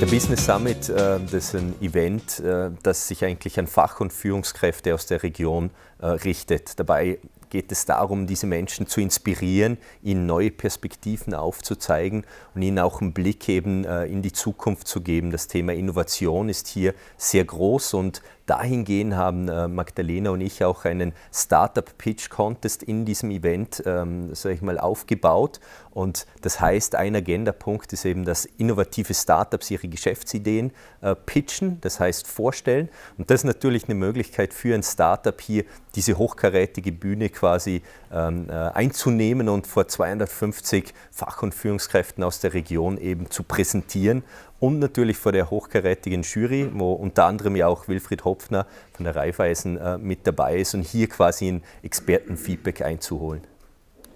Der Business Summit, äh, das ist ein Event, äh, das sich eigentlich an Fach- und Führungskräfte aus der Region äh, richtet. Dabei geht es darum, diese Menschen zu inspirieren, ihnen neue Perspektiven aufzuzeigen und ihnen auch einen Blick eben äh, in die Zukunft zu geben. Das Thema Innovation ist hier sehr groß und dahingehend haben äh, Magdalena und ich auch einen Startup Pitch Contest in diesem Event, ähm, sage ich mal, aufgebaut. Und das heißt, ein Agenda-Punkt ist eben, dass innovative Startups ihre Geschäftsideen äh, pitchen, das heißt vorstellen. Und das ist natürlich eine Möglichkeit für ein Startup hier, diese hochkarätige Bühne quasi ähm, äh, einzunehmen und vor 250 Fach- und Führungskräften aus der Region eben zu präsentieren und natürlich vor der hochkarätigen Jury, wo unter anderem ja auch Wilfried Hopfner von der Raiffeisen äh, mit dabei ist und hier quasi ein Expertenfeedback einzuholen.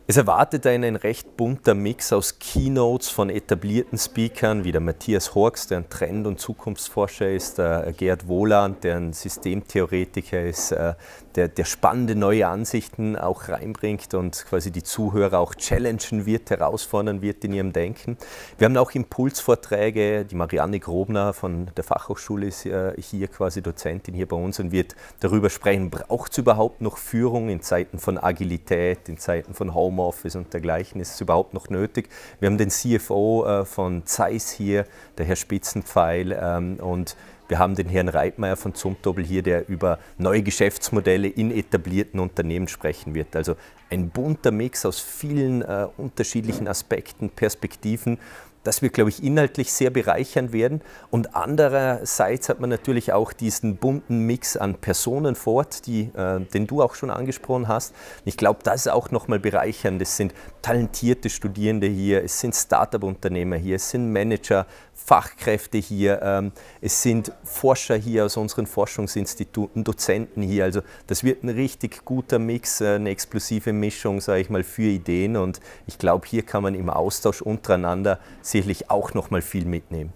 Es erwartet einen ein recht bunter Mix aus Keynotes von etablierten Speakern wie der Matthias Horks, der ein Trend- und Zukunftsforscher ist, der äh, Gerd Wohland, der ein Systemtheoretiker ist, äh, der, der spannende neue Ansichten auch reinbringt und quasi die Zuhörer auch challengen wird, herausfordern wird in ihrem Denken. Wir haben auch Impulsvorträge, die Marianne Grobner von der Fachhochschule ist äh, hier quasi Dozentin hier bei uns und wird darüber sprechen, braucht es überhaupt noch Führung in Zeiten von Agilität, in Zeiten von Home Homeoffice und dergleichen ist es überhaupt noch nötig. Wir haben den CFO äh, von Zeiss hier, der Herr Spitzenpfeil ähm, und wir haben den Herrn Reitmeier von Zumtobel hier, der über neue Geschäftsmodelle in etablierten Unternehmen sprechen wird. Also ein bunter Mix aus vielen äh, unterschiedlichen Aspekten, Perspektiven das wir, glaube ich, inhaltlich sehr bereichern werden. Und andererseits hat man natürlich auch diesen bunten Mix an Personen fort, die, äh, den du auch schon angesprochen hast. ich glaube, das ist auch nochmal bereichernd. Es sind talentierte Studierende hier, es sind Startup-Unternehmer hier, es sind Manager, Fachkräfte hier, ähm, es sind Forscher hier aus unseren Forschungsinstituten, Dozenten hier. Also das wird ein richtig guter Mix, äh, eine explosive Mischung, sage ich mal, für Ideen. Und ich glaube, hier kann man im Austausch untereinander sicherlich auch mal viel mitnehmen.